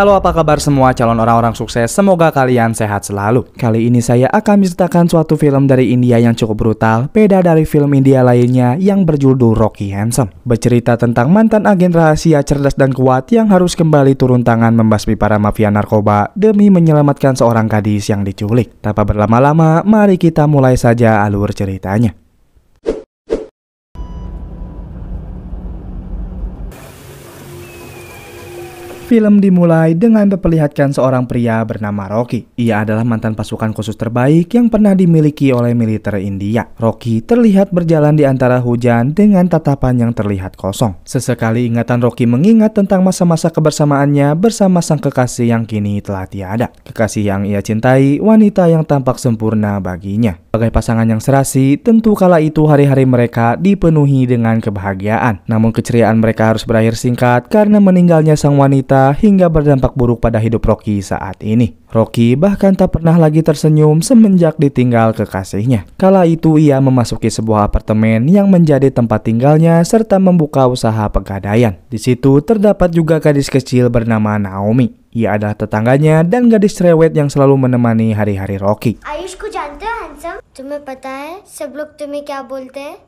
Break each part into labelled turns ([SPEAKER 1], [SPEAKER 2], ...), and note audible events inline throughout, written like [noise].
[SPEAKER 1] Halo apa kabar semua calon orang-orang sukses, semoga kalian sehat selalu. Kali ini saya akan menceritakan suatu film dari India yang cukup brutal, beda dari film India lainnya yang berjudul Rocky Handsome. Bercerita tentang mantan agen rahasia cerdas dan kuat yang harus kembali turun tangan membasmi para mafia narkoba demi menyelamatkan seorang gadis yang diculik. Tanpa berlama-lama, mari kita mulai saja alur ceritanya. Film dimulai dengan memperlihatkan seorang pria bernama Rocky. Ia adalah mantan pasukan khusus terbaik yang pernah dimiliki oleh militer India. Rocky terlihat berjalan di antara hujan dengan tatapan yang terlihat kosong. Sesekali ingatan Rocky mengingat tentang masa-masa kebersamaannya bersama sang kekasih yang kini telah tiada. Kekasih yang ia cintai, wanita yang tampak sempurna baginya. Sebagai pasangan yang serasi, tentu kala itu hari-hari mereka dipenuhi dengan kebahagiaan. Namun keceriaan mereka harus berakhir singkat karena meninggalnya sang wanita hingga berdampak buruk pada hidup Rocky saat ini. Rocky bahkan tak pernah lagi tersenyum semenjak ditinggal kekasihnya. Kala itu ia memasuki sebuah apartemen yang menjadi tempat tinggalnya serta membuka usaha pegadaian. Di situ terdapat juga gadis kecil bernama Naomi. Ia adalah tetangganya dan gadis cerewet yang selalu menemani hari-hari Rocky. Ayush ku jante handsome. Tumhe pata hai, sab log tumhe kya bolte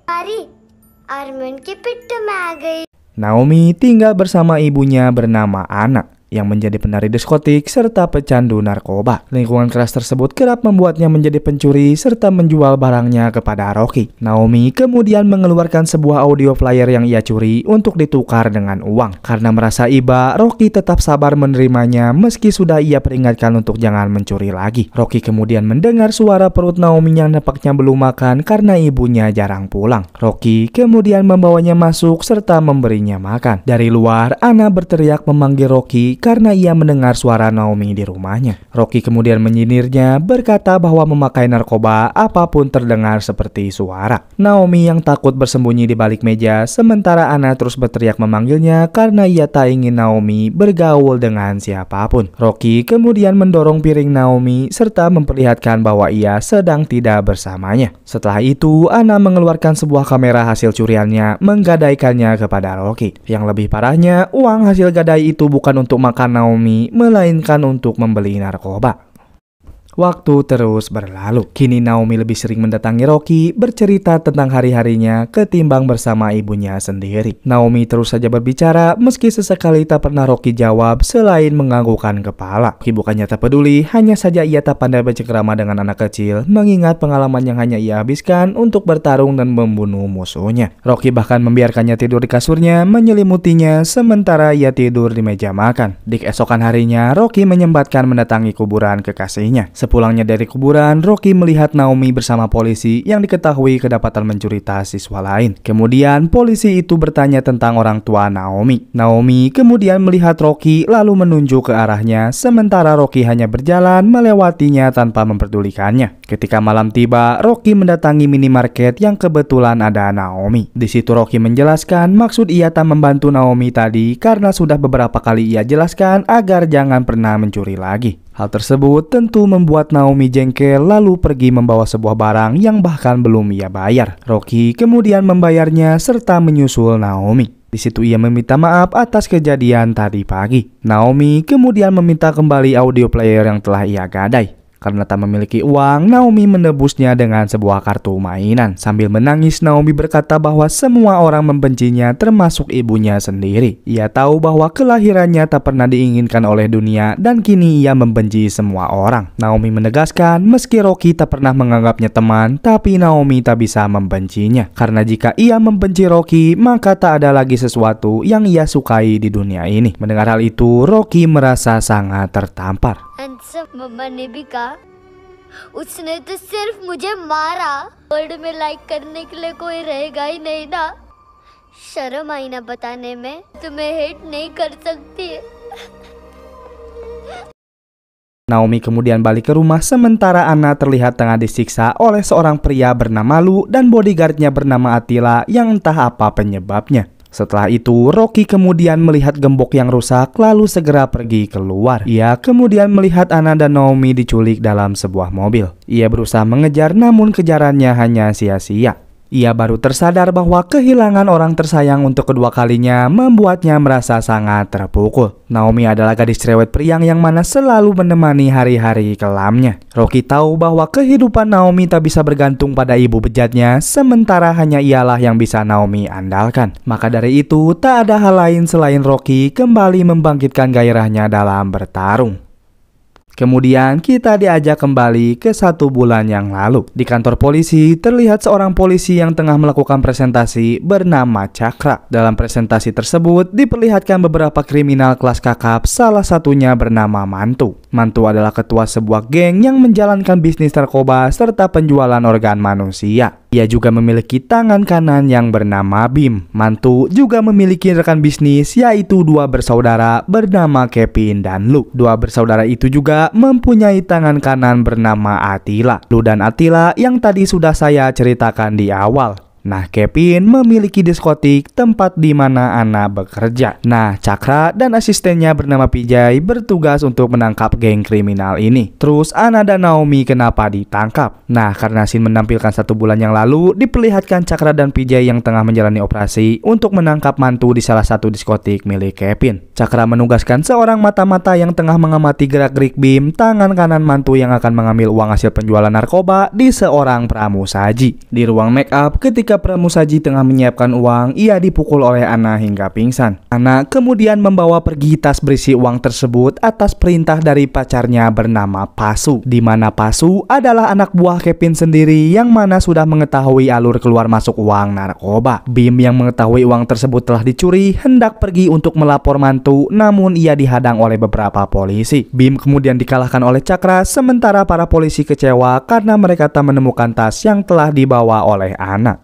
[SPEAKER 1] Armin ke pitt mein aa gayi. Naomi tinggal bersama ibunya bernama Anna yang menjadi penari diskotik serta pecandu narkoba. Lingkungan keras tersebut kerap membuatnya menjadi pencuri serta menjual barangnya kepada Rocky. Naomi kemudian mengeluarkan sebuah audio flyer yang ia curi untuk ditukar dengan uang. Karena merasa iba, Rocky tetap sabar menerimanya meski sudah ia peringatkan untuk jangan mencuri lagi. Rocky kemudian mendengar suara perut Naomi yang nampaknya belum makan karena ibunya jarang pulang. Rocky kemudian membawanya masuk serta memberinya makan. Dari luar, Ana berteriak memanggil Rocky karena ia mendengar suara Naomi di rumahnya. Rocky kemudian menyinirnya, berkata bahwa memakai narkoba apapun terdengar seperti suara. Naomi yang takut bersembunyi di balik meja sementara Anna terus berteriak memanggilnya karena ia tak ingin Naomi bergaul dengan siapapun. Rocky kemudian mendorong piring Naomi serta memperlihatkan bahwa ia sedang tidak bersamanya. Setelah itu, Anna mengeluarkan sebuah kamera hasil curiannya menggadaikannya kepada Rocky. Yang lebih parahnya, uang hasil gadai itu bukan untuk memakan Naomi melainkan untuk membeli narkoba. Waktu terus berlalu. Kini Naomi lebih sering mendatangi Rocky bercerita tentang hari-harinya ketimbang bersama ibunya sendiri. Naomi terus saja berbicara meski sesekali tak pernah Rocky jawab selain menganggukkan kepala. Rocky bukannya tak peduli, hanya saja ia tak pandai bercengkrama dengan anak kecil mengingat pengalaman yang hanya ia habiskan untuk bertarung dan membunuh musuhnya. Rocky bahkan membiarkannya tidur di kasurnya menyelimutinya sementara ia tidur di meja makan. Di keesokan harinya, Rocky menyempatkan mendatangi kuburan kekasihnya. Sepulangnya dari kuburan, Rocky melihat Naomi bersama polisi yang diketahui kedapatan mencuri tas siswa lain. Kemudian polisi itu bertanya tentang orang tua Naomi. Naomi kemudian melihat Rocky lalu menunjuk ke arahnya sementara Rocky hanya berjalan melewatinya tanpa memperdulikannya. Ketika malam tiba, Rocky mendatangi minimarket yang kebetulan ada Naomi. Di situ Rocky menjelaskan maksud ia tak membantu Naomi tadi karena sudah beberapa kali ia jelaskan agar jangan pernah mencuri lagi. Hal tersebut tentu membuat Naomi jengkel lalu pergi membawa sebuah barang yang bahkan belum ia bayar. Rocky kemudian membayarnya serta menyusul Naomi. Di situ ia meminta maaf atas kejadian tadi pagi. Naomi kemudian meminta kembali audio player yang telah ia gadai. Karena tak memiliki uang, Naomi menebusnya dengan sebuah kartu mainan. Sambil menangis, Naomi berkata bahwa semua orang membencinya termasuk ibunya sendiri. Ia tahu bahwa kelahirannya tak pernah diinginkan oleh dunia dan kini ia membenci semua orang. Naomi menegaskan meski Rocky tak pernah menganggapnya teman, tapi Naomi tak bisa membencinya. Karena jika ia membenci Rocky, maka tak ada lagi sesuatu yang ia sukai di dunia ini. Mendengar hal itu, Rocky merasa sangat tertampar. Handsome मम्मा ने भी कहा उसने तो सिर्फ मुझे मारा वर्ल्ड में लाइक करने के लिए कोई रहेगा ही नहीं ना शर्म आई ना बताने में तुम्हें हेट नहीं कर सकती Naomi kemudian balik ke rumah sementara Anna terlihat tengah disiksa oleh seorang pria bernama Lu dan bodyguardnya bernama Attila yang entah apa penyebabnya. Setelah itu, Rocky kemudian melihat gembok yang rusak lalu segera pergi keluar. Ia kemudian melihat Anna dan Naomi diculik dalam sebuah mobil. Ia berusaha mengejar namun kejarannya hanya sia-sia. Ia baru tersadar bahwa kehilangan orang tersayang untuk kedua kalinya membuatnya merasa sangat terpukul. Naomi adalah gadis cerewet priang yang mana selalu menemani hari-hari kelamnya. Rocky tahu bahwa kehidupan Naomi tak bisa bergantung pada ibu bejatnya, sementara hanya ialah yang bisa Naomi andalkan. Maka dari itu, tak ada hal lain selain Rocky kembali membangkitkan gairahnya dalam bertarung. Kemudian kita diajak kembali ke satu bulan yang lalu. Di kantor polisi terlihat seorang polisi yang tengah melakukan presentasi bernama Cakra. Dalam presentasi tersebut diperlihatkan beberapa kriminal kelas kakap, salah satunya bernama Mantu. Mantu adalah ketua sebuah geng yang menjalankan bisnis narkoba serta penjualan organ manusia. Ia juga memiliki tangan kanan yang bernama Bim. Mantu juga memiliki rekan bisnis yaitu dua bersaudara bernama Kevin dan Lu. Dua bersaudara itu juga mempunyai tangan kanan bernama Attila. Lu dan Attila yang tadi sudah saya ceritakan di awal. Nah, Kevin memiliki diskotik tempat di mana Ana bekerja. Nah, Cakra dan asistennya bernama Pijay bertugas untuk menangkap geng kriminal ini. Terus Ana dan Naomi kenapa ditangkap? Nah, karena Sin menampilkan satu bulan yang lalu diperlihatkan Cakra dan Pijay yang tengah menjalani operasi untuk menangkap mantu di salah satu diskotik milik Kevin. Cakra menugaskan seorang mata-mata yang tengah mengamati gerak-gerik Bim tangan kanan mantu yang akan mengambil uang hasil penjualan narkoba di seorang pramu saji. Di ruang make up ketika ketika Pramusaji tengah menyiapkan uang, ia dipukul oleh Ana hingga pingsan. Ana kemudian membawa pergi tas berisi uang tersebut atas perintah dari pacarnya bernama Pasu, di mana Pasu adalah anak buah Kevin sendiri yang mana sudah mengetahui alur keluar masuk uang narkoba. Bim yang mengetahui uang tersebut telah dicuri hendak pergi untuk melapor mantu, namun ia dihadang oleh beberapa polisi. Bim kemudian dikalahkan oleh Cakra, sementara para polisi kecewa karena mereka tak menemukan tas yang telah dibawa oleh anak.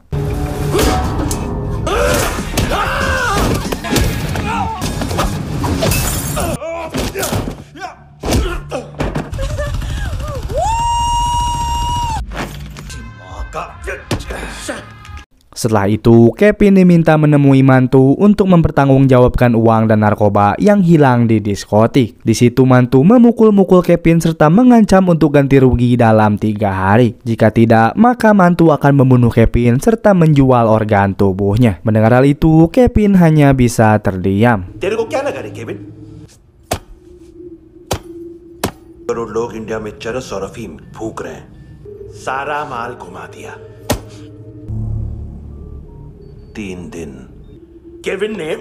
[SPEAKER 1] Setelah itu, Kevin diminta menemui mantu untuk mempertanggungjawabkan uang dan narkoba yang hilang di diskotik. Di situ mantu memukul-mukul Kevin serta mengancam untuk ganti rugi dalam tiga hari. Jika tidak, maka mantu akan membunuh Kevin serta menjual organ tubuhnya. Mendengar hal itu, Kevin hanya bisa terdiam. Crore Tintin. Kevin Nim.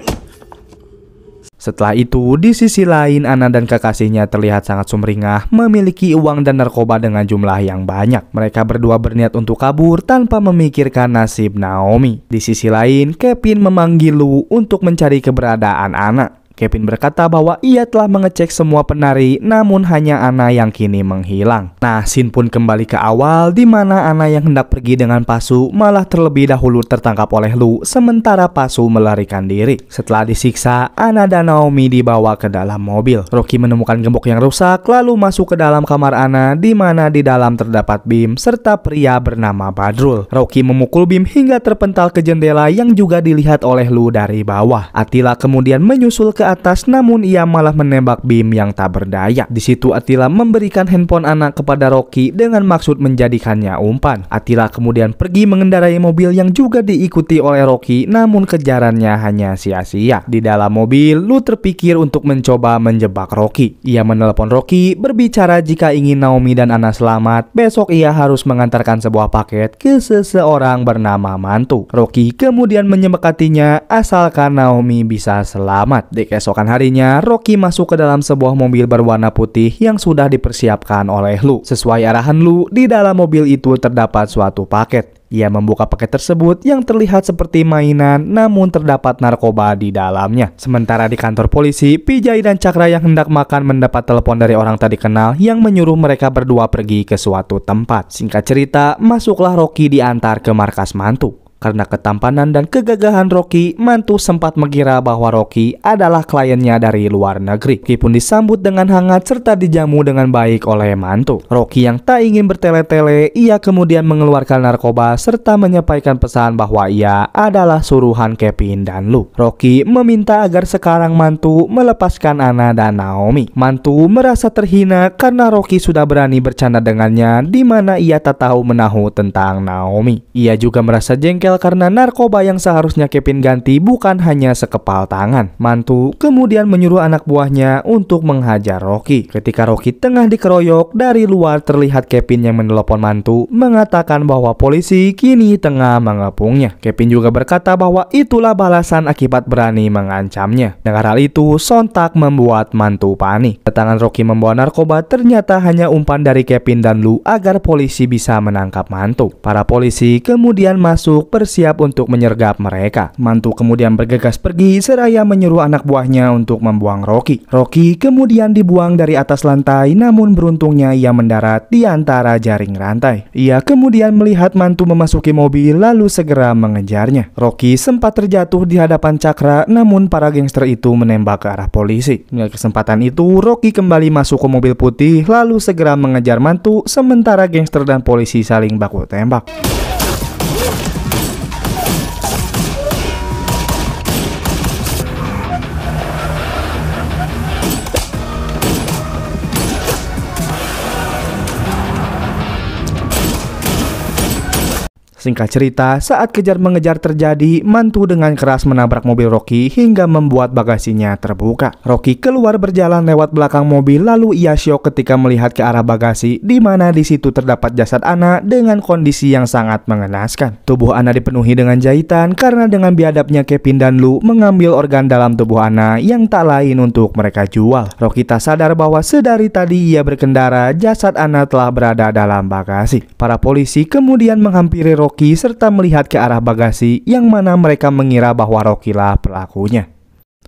[SPEAKER 1] Setelah itu, di sisi lain Ana dan kekasihnya terlihat sangat sumringah, memiliki uang dan narkoba dengan jumlah yang banyak. Mereka berdua berniat untuk kabur tanpa memikirkan nasib Naomi. Di sisi lain, Kevin memanggil Lu untuk mencari keberadaan Ana. Kevin berkata bahwa ia telah mengecek semua penari namun hanya Ana yang kini menghilang. Nah, Sin pun kembali ke awal di mana Ana yang hendak pergi dengan Pasu malah terlebih dahulu tertangkap oleh Lu sementara Pasu melarikan diri. Setelah disiksa, Ana dan Naomi dibawa ke dalam mobil. Rocky menemukan gembok yang rusak lalu masuk ke dalam kamar Ana di mana di dalam terdapat Bim serta pria bernama Badrul. Rocky memukul Bim hingga terpental ke jendela yang juga dilihat oleh Lu dari bawah. Attila kemudian menyusul ke atas namun ia malah menembak Bim yang tak berdaya. Di situ Attila memberikan handphone anak kepada Rocky dengan maksud menjadikannya umpan. Attila kemudian pergi mengendarai mobil yang juga diikuti oleh Rocky namun kejarannya hanya sia-sia. Di dalam mobil, Lu terpikir untuk mencoba menjebak Rocky. Ia menelepon Rocky berbicara jika ingin Naomi dan Anna selamat, besok ia harus mengantarkan sebuah paket ke seseorang bernama Mantu. Rocky kemudian menyemekatinya asalkan Naomi bisa selamat. Dek keesokan harinya, Rocky masuk ke dalam sebuah mobil berwarna putih yang sudah dipersiapkan oleh Lu. Sesuai arahan Lu, di dalam mobil itu terdapat suatu paket. Ia membuka paket tersebut yang terlihat seperti mainan namun terdapat narkoba di dalamnya. Sementara di kantor polisi, Pijai dan Cakra yang hendak makan mendapat telepon dari orang tak dikenal yang menyuruh mereka berdua pergi ke suatu tempat. Singkat cerita, masuklah Rocky diantar ke markas mantu. Karena ketampanan dan kegagahan Rocky, mantu sempat mengira bahwa Rocky adalah kliennya dari luar negeri. Rocky pun disambut dengan hangat serta dijamu dengan baik oleh mantu. Rocky yang tak ingin bertele-tele, ia kemudian mengeluarkan narkoba serta menyampaikan pesan bahwa ia adalah suruhan Kevin dan Lu. Rocky meminta agar sekarang mantu melepaskan Anna dan Naomi. Mantu merasa terhina karena Rocky sudah berani bercanda dengannya di mana ia tak tahu menahu tentang Naomi. Ia juga merasa jengkel bengkel karena narkoba yang seharusnya Kevin ganti bukan hanya sekepal tangan. Mantu kemudian menyuruh anak buahnya untuk menghajar Rocky. Ketika Rocky tengah dikeroyok, dari luar terlihat Kevin yang menelepon mantu mengatakan bahwa polisi kini tengah mengepungnya. Kevin juga berkata bahwa itulah balasan akibat berani mengancamnya. Dengan hal itu, sontak membuat mantu panik. Tetangan Rocky membawa narkoba ternyata hanya umpan dari Kevin dan Lu agar polisi bisa menangkap mantu. Para polisi kemudian masuk bersiap untuk menyergap mereka. Mantu kemudian bergegas pergi seraya menyuruh anak buahnya untuk membuang Rocky. Rocky kemudian dibuang dari atas lantai namun beruntungnya ia mendarat di antara jaring rantai. Ia kemudian melihat mantu memasuki mobil lalu segera mengejarnya. Rocky sempat terjatuh di hadapan Cakra namun para gangster itu menembak ke arah polisi. Dengan kesempatan itu Rocky kembali masuk ke mobil putih lalu segera mengejar mantu sementara gangster dan polisi saling baku tembak. Singkat cerita, saat kejar-mengejar terjadi, mantu dengan keras menabrak mobil Rocky hingga membuat bagasinya terbuka. Rocky keluar berjalan lewat belakang mobil lalu ia syok ketika melihat ke arah bagasi di mana di situ terdapat jasad Ana dengan kondisi yang sangat mengenaskan. Tubuh Ana dipenuhi dengan jahitan karena dengan biadabnya Kevin dan Lu mengambil organ dalam tubuh Ana yang tak lain untuk mereka jual. Rocky tak sadar bahwa sedari tadi ia berkendara, jasad Ana telah berada dalam bagasi. Para polisi kemudian menghampiri Rocky Rocky serta melihat ke arah bagasi yang mana mereka mengira bahwa Rocky lah pelakunya.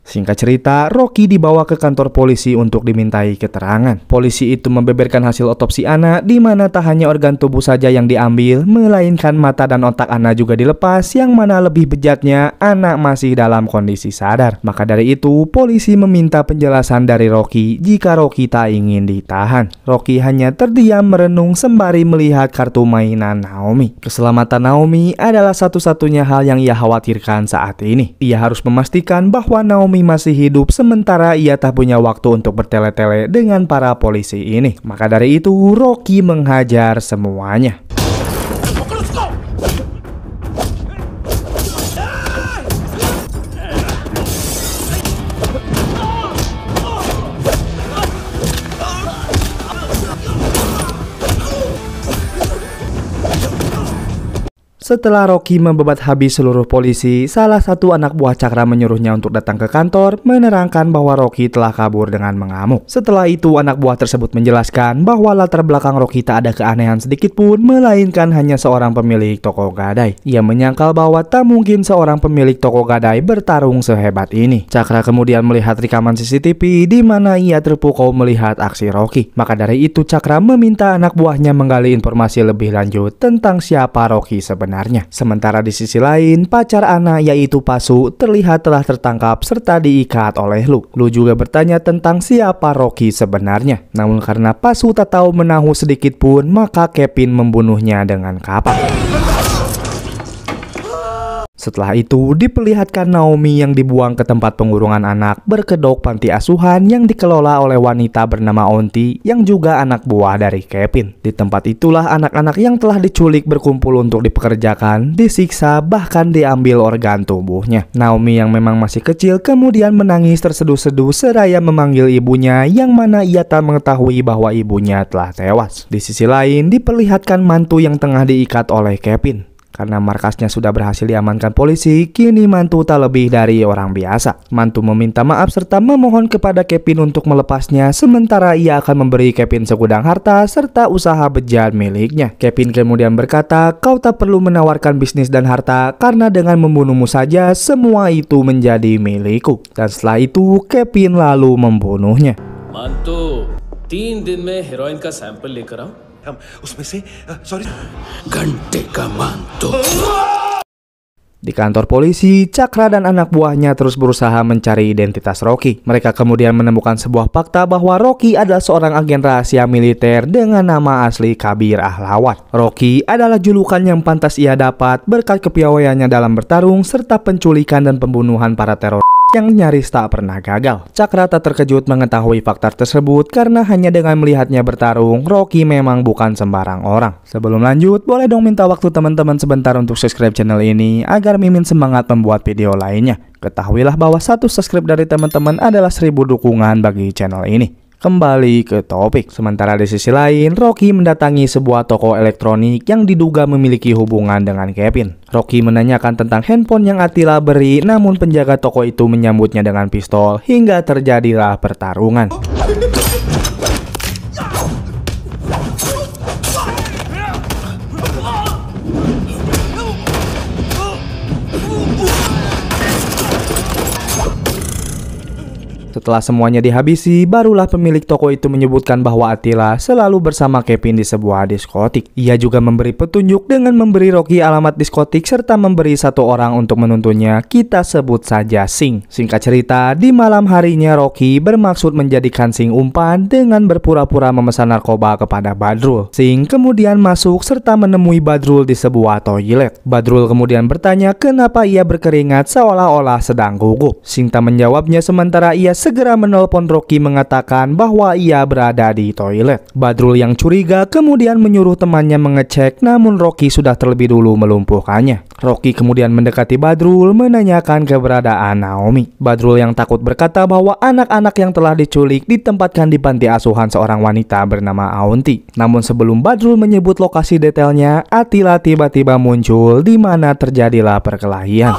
[SPEAKER 1] Singkat cerita, Rocky dibawa ke kantor polisi untuk dimintai keterangan. Polisi itu membeberkan hasil otopsi Ana di mana tak hanya organ tubuh saja yang diambil, melainkan mata dan otak Ana juga dilepas yang mana lebih bejatnya Ana masih dalam kondisi sadar. Maka dari itu, polisi meminta penjelasan dari Rocky jika Rocky tak ingin ditahan. Rocky hanya terdiam merenung sembari melihat kartu mainan Naomi. Keselamatan Naomi adalah satu-satunya hal yang ia khawatirkan saat ini. Ia harus memastikan bahwa Naomi Tommy masih hidup sementara ia tak punya waktu untuk bertele-tele dengan para polisi ini. Maka dari itu Rocky menghajar semuanya. Setelah Rocky membebat habis seluruh polisi, salah satu anak buah Cakra menyuruhnya untuk datang ke kantor menerangkan bahwa Rocky telah kabur dengan mengamuk. Setelah itu anak buah tersebut menjelaskan bahwa latar belakang Rocky tak ada keanehan sedikit pun melainkan hanya seorang pemilik toko gadai. Ia menyangkal bahwa tak mungkin seorang pemilik toko gadai bertarung sehebat ini. Cakra kemudian melihat rekaman CCTV di mana ia terpukau melihat aksi Rocky. Maka dari itu Cakra meminta anak buahnya menggali informasi lebih lanjut tentang siapa Rocky sebenarnya sebenarnya. Sementara di sisi lain, pacar Ana yaitu Pasu terlihat telah tertangkap serta diikat oleh Lu. Lu juga bertanya tentang siapa Rocky sebenarnya. Namun karena Pasu tak tahu menahu sedikit pun, maka Kevin membunuhnya dengan kapak. Setelah itu diperlihatkan Naomi yang dibuang ke tempat pengurungan anak berkedok panti asuhan yang dikelola oleh wanita bernama Onti yang juga anak buah dari Kevin. Di tempat itulah anak-anak yang telah diculik berkumpul untuk dipekerjakan, disiksa, bahkan diambil organ tubuhnya. Naomi yang memang masih kecil kemudian menangis terseduh-seduh seraya memanggil ibunya yang mana ia tak mengetahui bahwa ibunya telah tewas. Di sisi lain diperlihatkan mantu yang tengah diikat oleh Kevin. Karena markasnya sudah berhasil diamankan polisi, kini Mantu tak lebih dari orang biasa. Mantu meminta maaf serta memohon kepada Kevin untuk melepasnya, sementara ia akan memberi Kevin segudang harta serta usaha bejat miliknya. Kevin kemudian berkata, kau tak perlu menawarkan bisnis dan harta karena dengan membunuhmu saja semua itu menjadi milikku. Dan setelah itu, Kevin lalu membunuhnya. Mantu, 3 दिन में heroin हम उसमें से सॉरी घंटे का मान तो Di kantor polisi, Cakra dan anak buahnya terus berusaha mencari identitas Rocky. Mereka kemudian menemukan sebuah fakta bahwa Rocky adalah seorang agen rahasia militer dengan nama asli Kabir Ahlawat. Rocky adalah julukan yang pantas ia dapat berkat kepiawaiannya dalam bertarung serta penculikan dan pembunuhan para teroris yang nyaris tak pernah gagal. Cakra tak terkejut mengetahui fakta tersebut karena hanya dengan melihatnya bertarung, Rocky memang bukan sembarang orang. Sebelum lanjut, boleh dong minta waktu teman-teman sebentar untuk subscribe channel ini agar Mimin semangat membuat video lainnya. Ketahuilah bahwa satu subscribe dari teman-teman adalah seribu dukungan bagi channel ini. Kembali ke topik, sementara di sisi lain, Rocky mendatangi sebuah toko elektronik yang diduga memiliki hubungan dengan Kevin. Rocky menanyakan tentang handphone yang Attila beri, namun penjaga toko itu menyambutnya dengan pistol hingga terjadilah pertarungan. [laughs] Setelah semuanya dihabisi, barulah pemilik toko itu menyebutkan bahwa Attila selalu bersama Kevin di sebuah diskotik. Ia juga memberi petunjuk dengan memberi Rocky alamat diskotik serta memberi satu orang untuk menuntunnya, kita sebut saja Sing. Singkat cerita, di malam harinya Rocky bermaksud menjadikan Sing umpan dengan berpura-pura memesan narkoba kepada Badrul. Sing kemudian masuk serta menemui Badrul di sebuah toilet. Badrul kemudian bertanya kenapa ia berkeringat seolah-olah sedang gugup. Sing tak menjawabnya sementara ia segera segera menelpon Rocky mengatakan bahwa ia berada di toilet. Badrul yang curiga kemudian menyuruh temannya mengecek namun Rocky sudah terlebih dulu melumpuhkannya. Rocky kemudian mendekati Badrul menanyakan keberadaan Naomi. Badrul yang takut berkata bahwa anak-anak yang telah diculik ditempatkan di panti asuhan seorang wanita bernama Aunty. Namun sebelum Badrul menyebut lokasi detailnya, Atila tiba-tiba muncul di mana terjadilah perkelahian.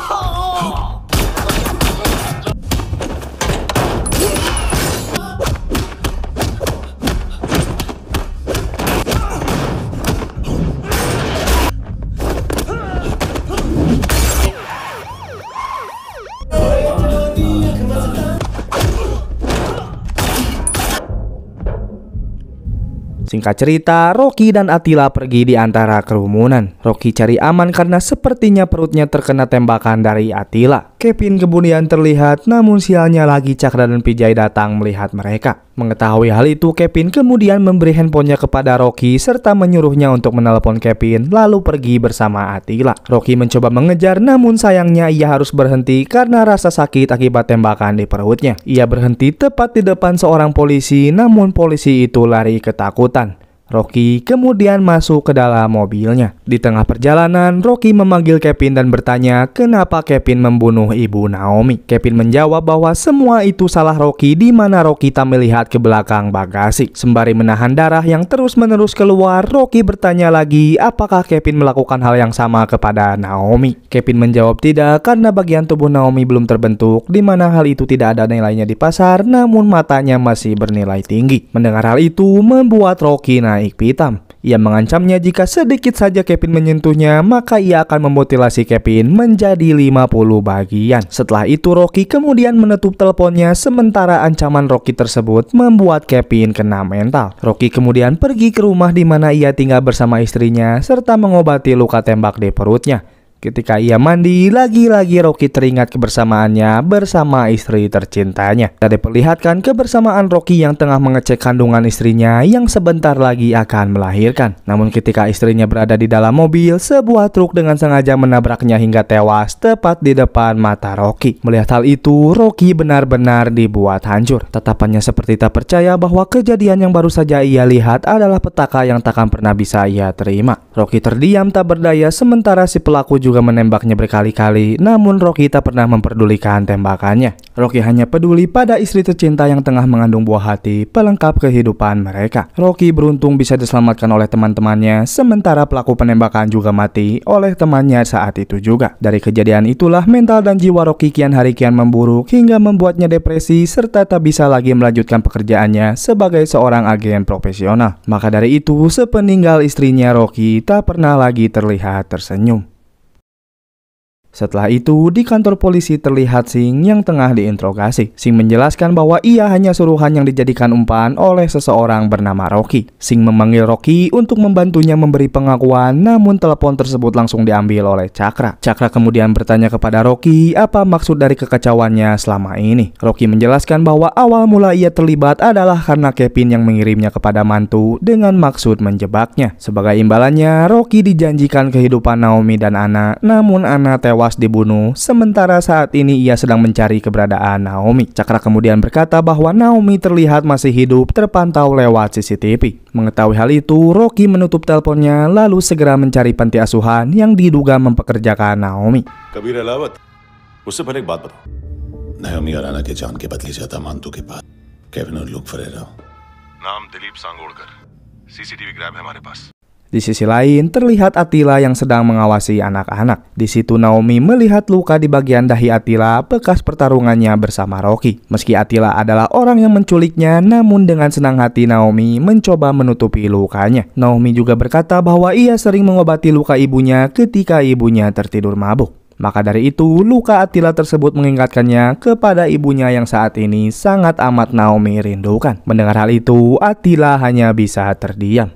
[SPEAKER 1] Singkat cerita, Rocky dan Attila pergi di antara kerumunan. Rocky cari aman karena sepertinya perutnya terkena tembakan dari Attila. Kevin kemudian terlihat namun sialnya lagi Cakra dan Pijai datang melihat mereka. Mengetahui hal itu, Kevin kemudian memberi handphonenya kepada Rocky serta menyuruhnya untuk menelepon Kevin lalu pergi bersama Attila. Rocky mencoba mengejar namun sayangnya ia harus berhenti karena rasa sakit akibat tembakan di perutnya. Ia berhenti tepat di depan seorang polisi namun polisi itu lari ketakutan. Rocky kemudian masuk ke dalam mobilnya. Di tengah perjalanan, Rocky memanggil Kevin dan bertanya kenapa Kevin membunuh ibu Naomi. Kevin menjawab bahwa semua itu salah Rocky di mana Rocky tak melihat ke belakang bagasi. Sembari menahan darah yang terus-menerus keluar, Rocky bertanya lagi apakah Kevin melakukan hal yang sama kepada Naomi. Kevin menjawab tidak karena bagian tubuh Naomi belum terbentuk di mana hal itu tidak ada nilainya di pasar namun matanya masih bernilai tinggi. Mendengar hal itu membuat Rocky naik naik pitam. Ia mengancamnya jika sedikit saja Kevin menyentuhnya, maka ia akan memutilasi Kevin menjadi 50 bagian. Setelah itu Rocky kemudian menutup teleponnya sementara ancaman Rocky tersebut membuat Kevin kena mental. Rocky kemudian pergi ke rumah di mana ia tinggal bersama istrinya serta mengobati luka tembak di perutnya. Ketika ia mandi, lagi-lagi Rocky teringat kebersamaannya bersama istri tercintanya. Dan diperlihatkan kebersamaan Rocky yang tengah mengecek kandungan istrinya yang sebentar lagi akan melahirkan. Namun ketika istrinya berada di dalam mobil, sebuah truk dengan sengaja menabraknya hingga tewas tepat di depan mata Rocky. Melihat hal itu, Rocky benar-benar dibuat hancur. Tetapannya seperti tak percaya bahwa kejadian yang baru saja ia lihat adalah petaka yang takkan pernah bisa ia terima. Rocky terdiam tak berdaya sementara si pelaku juga juga menembaknya berkali-kali, namun Rocky tak pernah memperdulikan tembakannya. Rocky hanya peduli pada istri tercinta yang tengah mengandung buah hati, pelengkap kehidupan mereka. Rocky beruntung bisa diselamatkan oleh teman-temannya, sementara pelaku penembakan juga mati oleh temannya saat itu juga. Dari kejadian itulah mental dan jiwa Rocky kian hari kian memburuk hingga membuatnya depresi serta tak bisa lagi melanjutkan pekerjaannya sebagai seorang agen profesional. Maka dari itu, sepeninggal istrinya Rocky tak pernah lagi terlihat tersenyum. Setelah itu, di kantor polisi terlihat Sing yang tengah diinterogasi. Sing menjelaskan bahwa ia hanya suruhan yang dijadikan umpan oleh seseorang bernama Rocky. Sing memanggil Rocky untuk membantunya memberi pengakuan, namun telepon tersebut langsung diambil oleh Cakra. Cakra kemudian bertanya kepada Rocky apa maksud dari kekacauannya selama ini. Rocky menjelaskan bahwa awal mula ia terlibat adalah karena Kevin yang mengirimnya kepada mantu dengan maksud menjebaknya. Sebagai imbalannya, Rocky dijanjikan kehidupan Naomi dan Anna, namun Anna tewas tewas dibunuh, sementara saat ini ia sedang mencari keberadaan Naomi. Cakra kemudian berkata bahwa Naomi terlihat masih hidup terpantau lewat CCTV. Mengetahui hal itu, Rocky menutup teleponnya lalu segera mencari panti asuhan yang diduga mempekerjakan Naomi. Di sisi lain, terlihat Attila yang sedang mengawasi anak-anak. Di situ Naomi melihat luka di bagian dahi Attila bekas pertarungannya bersama Rocky. Meski Attila adalah orang yang menculiknya, namun dengan senang hati Naomi mencoba menutupi lukanya. Naomi juga berkata bahwa ia sering mengobati luka ibunya ketika ibunya tertidur mabuk. Maka dari itu, luka Attila tersebut mengingatkannya kepada ibunya yang saat ini sangat amat Naomi rindukan. Mendengar hal itu, Attila hanya bisa terdiam.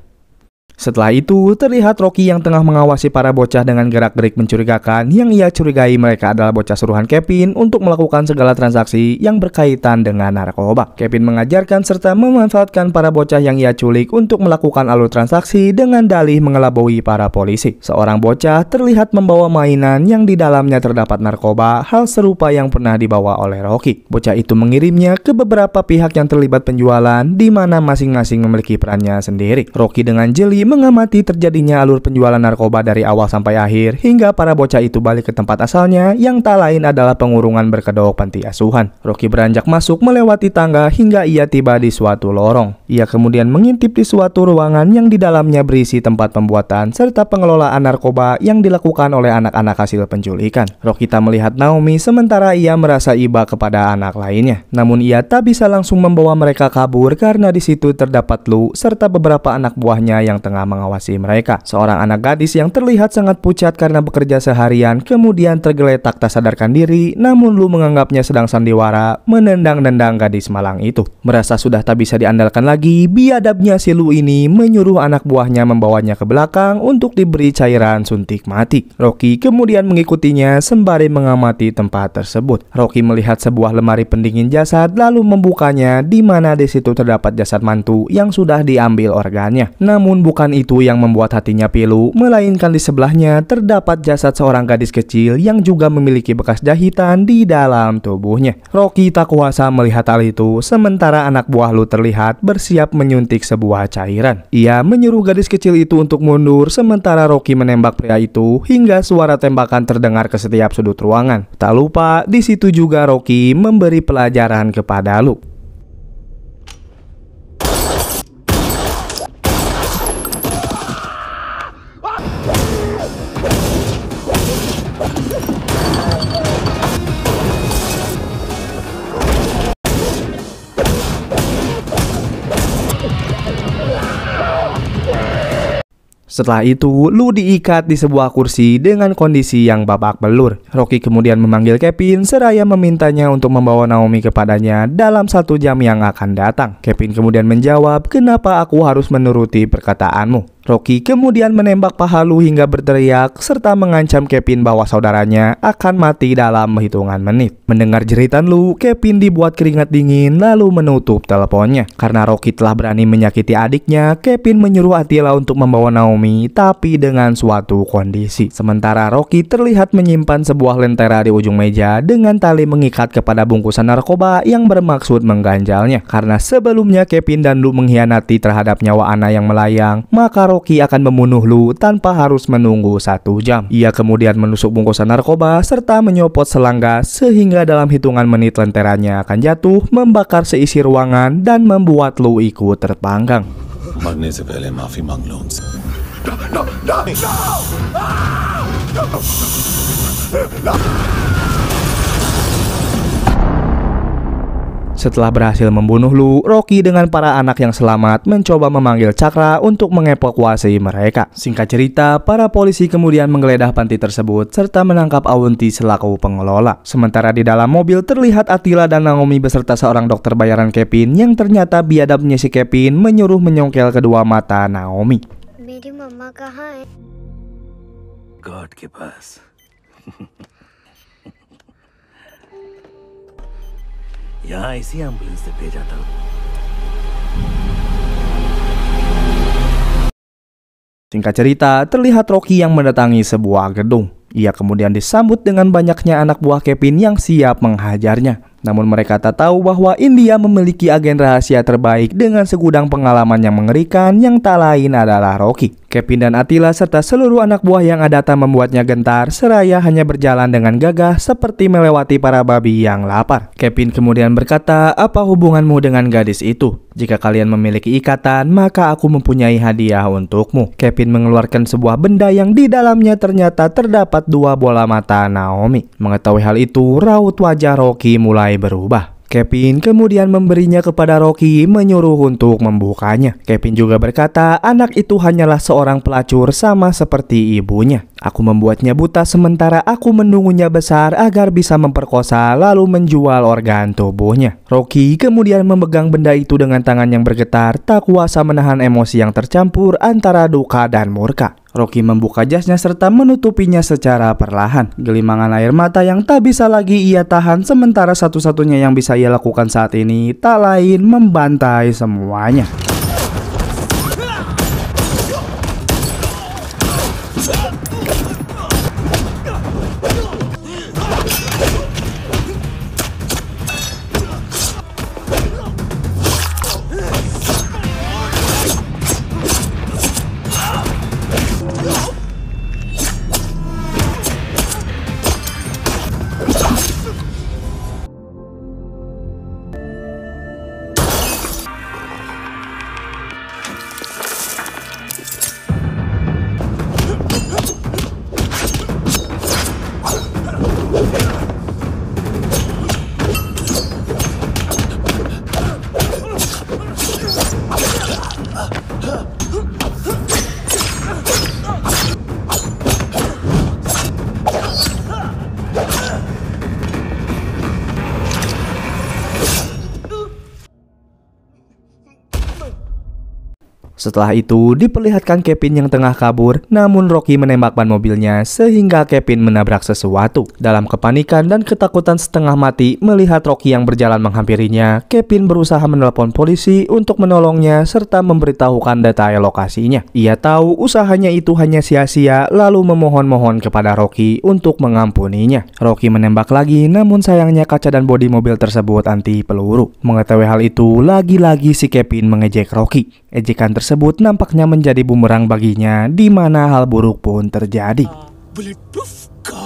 [SPEAKER 1] Setelah itu, terlihat Rocky yang tengah mengawasi para bocah dengan gerak-gerik mencurigakan yang ia curigai mereka adalah bocah suruhan Kevin untuk melakukan segala transaksi yang berkaitan dengan narkoba. Kevin mengajarkan serta memanfaatkan para bocah yang ia culik untuk melakukan alur transaksi dengan dalih mengelabui para polisi. Seorang bocah terlihat membawa mainan yang di dalamnya terdapat narkoba, hal serupa yang pernah dibawa oleh Rocky. Bocah itu mengirimnya ke beberapa pihak yang terlibat penjualan di mana masing-masing memiliki perannya sendiri. Rocky dengan jeli mengamati terjadinya alur penjualan narkoba dari awal sampai akhir hingga para bocah itu balik ke tempat asalnya yang tak lain adalah pengurungan berkedok panti asuhan. Rocky beranjak masuk melewati tangga hingga ia tiba di suatu lorong. Ia kemudian mengintip di suatu ruangan yang di dalamnya berisi tempat pembuatan serta pengelolaan narkoba yang dilakukan oleh anak-anak hasil penculikan. Rocky tak melihat Naomi sementara ia merasa iba kepada anak lainnya. Namun ia tak bisa langsung membawa mereka kabur karena di situ terdapat Lu serta beberapa anak buahnya yang tengah tengah mengawasi mereka. Seorang anak gadis yang terlihat sangat pucat karena bekerja seharian kemudian tergeletak tak sadarkan diri namun Lu menganggapnya sedang sandiwara menendang-nendang gadis malang itu. Merasa sudah tak bisa diandalkan lagi, biadabnya si Lu ini menyuruh anak buahnya membawanya ke belakang untuk diberi cairan suntik mati. Rocky kemudian mengikutinya sembari mengamati tempat tersebut. Rocky melihat sebuah lemari pendingin jasad lalu membukanya di mana di situ terdapat jasad mantu yang sudah diambil organnya. Namun bukan Bukan itu yang membuat hatinya pilu, melainkan di sebelahnya terdapat jasad seorang gadis kecil yang juga memiliki bekas jahitan di dalam tubuhnya. Rocky tak kuasa melihat hal itu, sementara anak buah Lu terlihat bersiap menyuntik sebuah cairan. Ia menyuruh gadis kecil itu untuk mundur, sementara Rocky menembak pria itu hingga suara tembakan terdengar ke setiap sudut ruangan. Tak lupa, di situ juga Rocky memberi pelajaran kepada Lu. Setelah itu, Lu diikat di sebuah kursi dengan kondisi yang babak belur. Rocky kemudian memanggil Kevin seraya memintanya untuk membawa Naomi kepadanya dalam satu jam yang akan datang. Kevin kemudian menjawab, kenapa aku harus menuruti perkataanmu? Rocky kemudian menembak pahalu hingga berteriak serta mengancam Kevin bahwa saudaranya akan mati dalam hitungan menit. Mendengar jeritan Lu, Kevin dibuat keringat dingin lalu menutup teleponnya. Karena Rocky telah berani menyakiti adiknya, Kevin menyuruh Attila untuk membawa Naomi tapi dengan suatu kondisi. Sementara Rocky terlihat menyimpan sebuah lentera di ujung meja dengan tali mengikat kepada bungkusan narkoba yang bermaksud mengganjalnya. Karena sebelumnya Kevin dan Lu mengkhianati terhadap nyawa anak yang melayang, maka Rocky akan membunuh Lu tanpa harus menunggu satu jam. Ia kemudian menusuk bungkusan narkoba serta menyopot selangga sehingga dalam hitungan menit lenterannya akan jatuh, membakar seisi ruangan dan membuat Lu ikut terpanggang. No, no, no, Setelah berhasil membunuh Lu, Rocky dengan para anak yang selamat mencoba memanggil Cakra untuk mengevakuasi mereka. Singkat cerita, para polisi kemudian menggeledah panti tersebut serta menangkap Aunty selaku pengelola. Sementara di dalam mobil terlihat Attila dan Naomi beserta seorang dokter bayaran Kevin yang ternyata biadabnya si Kevin menyuruh menyongkel kedua mata Naomi. God ke [laughs] यहाँ इसी एम्बुलेंस से भेजा था Singkat cerita, terlihat Rocky yang mendatangi sebuah gedung. Ia kemudian disambut dengan banyaknya anak buah Kevin yang siap menghajarnya. Namun mereka tak tahu bahwa India memiliki agen rahasia terbaik dengan segudang pengalaman yang mengerikan yang tak lain adalah Rocky. Kevin dan Attila serta seluruh anak buah yang ada tak membuatnya gentar, seraya hanya berjalan dengan gagah seperti melewati para babi yang lapar. Kevin kemudian berkata, apa hubunganmu dengan gadis itu? Jika kalian memiliki ikatan, maka aku mempunyai hadiah untukmu. Kevin mengeluarkan sebuah benda yang di dalamnya ternyata terdapat dua bola mata Naomi. Mengetahui hal itu, raut wajah Rocky mulai berubah. Kevin kemudian memberinya kepada Rocky menyuruh untuk membukanya. Kevin juga berkata anak itu hanyalah seorang pelacur sama seperti ibunya. Aku membuatnya buta sementara aku menunggunya besar agar bisa memperkosa lalu menjual organ tubuhnya. Rocky kemudian memegang benda itu dengan tangan yang bergetar, tak kuasa menahan emosi yang tercampur antara duka dan murka. Rocky membuka jasnya serta menutupinya secara perlahan. Gelimangan air mata yang tak bisa lagi ia tahan sementara satu-satunya yang bisa ia lakukan saat ini tak lain membantai semuanya. Setelah itu, diperlihatkan Kevin yang tengah kabur, namun Rocky menembak ban mobilnya sehingga Kevin menabrak sesuatu. Dalam kepanikan dan ketakutan setengah mati melihat Rocky yang berjalan menghampirinya, Kevin berusaha menelpon polisi untuk menolongnya serta memberitahukan detail lokasinya. Ia tahu usahanya itu hanya sia-sia lalu memohon-mohon kepada Rocky untuk mengampuninya. Rocky menembak lagi namun sayangnya kaca dan bodi mobil tersebut anti peluru. Mengetahui hal itu, lagi-lagi si Kevin mengejek Rocky. Ejekan tersebut tersebut nampaknya menjadi bumerang baginya di mana hal buruk pun terjadi. Uh,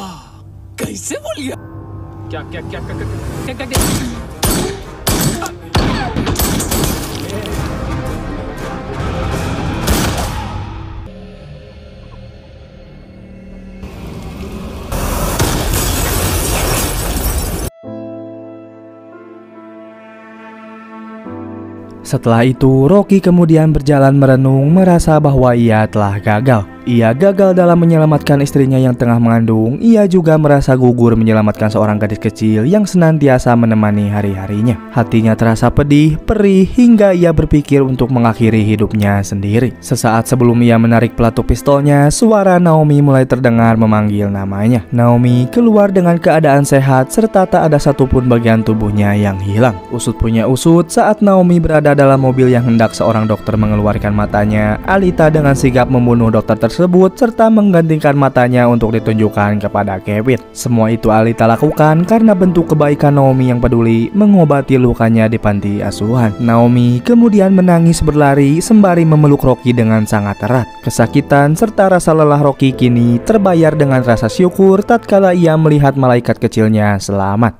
[SPEAKER 1] Setelah itu, Rocky kemudian berjalan merenung merasa bahwa ia telah gagal ia gagal dalam menyelamatkan istrinya yang tengah mengandung, ia juga merasa gugur menyelamatkan seorang gadis kecil yang senantiasa menemani hari-harinya. Hatinya terasa pedih, perih, hingga ia berpikir untuk mengakhiri hidupnya sendiri. Sesaat sebelum ia menarik pelatuk pistolnya, suara Naomi mulai terdengar memanggil namanya. Naomi keluar dengan keadaan sehat serta tak ada satupun bagian tubuhnya yang hilang. Usut punya usut, saat Naomi berada dalam mobil yang hendak seorang dokter mengeluarkan matanya, Alita dengan sigap membunuh dokter tersebut tersebut serta menggantikan matanya untuk ditunjukkan kepada Kevin. Semua itu Alita lakukan karena bentuk kebaikan Naomi yang peduli mengobati lukanya di panti asuhan. Naomi kemudian menangis berlari sembari memeluk Rocky dengan sangat erat. Kesakitan serta rasa lelah Rocky kini terbayar dengan rasa syukur tatkala ia melihat malaikat kecilnya selamat.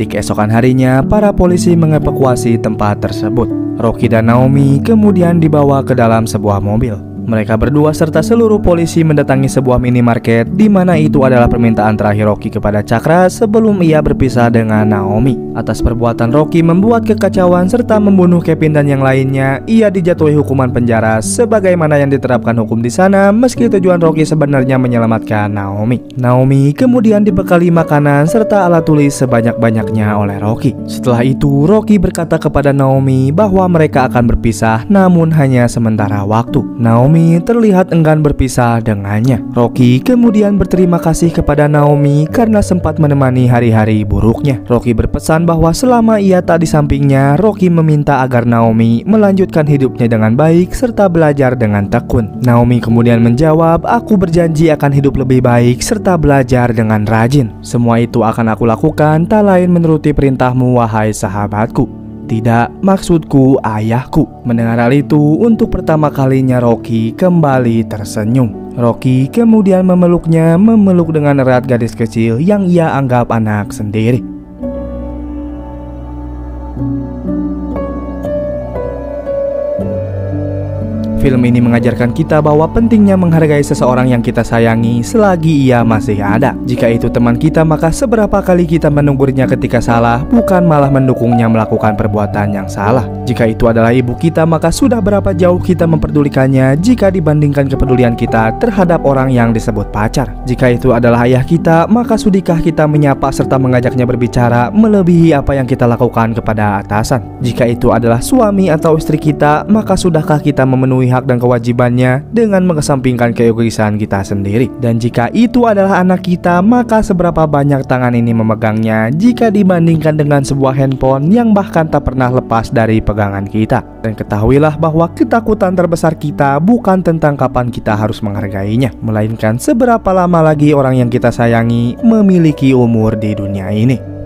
[SPEAKER 1] Di keesokan harinya, para polisi mengevakuasi tempat tersebut. Rocky dan Naomi kemudian dibawa ke dalam sebuah mobil. Mereka berdua serta seluruh polisi mendatangi sebuah minimarket di mana itu adalah permintaan terakhir Rocky kepada Cakra sebelum ia berpisah dengan Naomi. Atas perbuatan Rocky membuat kekacauan serta membunuh Kevin dan yang lainnya, ia dijatuhi hukuman penjara sebagaimana yang diterapkan hukum di sana meski tujuan Rocky sebenarnya menyelamatkan Naomi. Naomi kemudian dibekali makanan serta alat tulis sebanyak-banyaknya oleh Rocky. Setelah itu, Rocky berkata kepada Naomi bahwa mereka akan berpisah namun hanya sementara waktu. Naomi Naomi terlihat enggan berpisah dengannya. Rocky kemudian berterima kasih kepada Naomi karena sempat menemani hari-hari buruknya. Rocky berpesan bahwa selama ia tak di sampingnya, Rocky meminta agar Naomi melanjutkan hidupnya dengan baik serta belajar dengan tekun. Naomi kemudian menjawab, "Aku berjanji akan hidup lebih baik serta belajar dengan rajin. Semua itu akan aku lakukan tak lain menuruti perintahmu wahai sahabatku." Tidak, maksudku ayahku. Mendengar hal itu, untuk pertama kalinya Rocky kembali tersenyum. Rocky kemudian memeluknya, memeluk dengan erat gadis kecil yang ia anggap anak sendiri. film ini mengajarkan kita bahwa pentingnya menghargai seseorang yang kita sayangi selagi ia masih ada. Jika itu teman kita, maka seberapa kali kita menunggurnya ketika salah, bukan malah mendukungnya melakukan perbuatan yang salah. Jika itu adalah ibu kita, maka sudah berapa jauh kita memperdulikannya jika dibandingkan kepedulian kita terhadap orang yang disebut pacar. Jika itu adalah ayah kita, maka sudikah kita menyapa serta mengajaknya berbicara melebihi apa yang kita lakukan kepada atasan. Jika itu adalah suami atau istri kita, maka sudahkah kita memenuhi hak hak dan kewajibannya dengan mengesampingkan keegoisan kita sendiri. Dan jika itu adalah anak kita, maka seberapa banyak tangan ini memegangnya jika dibandingkan dengan sebuah handphone yang bahkan tak pernah lepas dari pegangan kita. Dan ketahuilah bahwa ketakutan terbesar kita bukan tentang kapan kita harus menghargainya, melainkan seberapa lama lagi orang yang kita sayangi memiliki umur di dunia ini.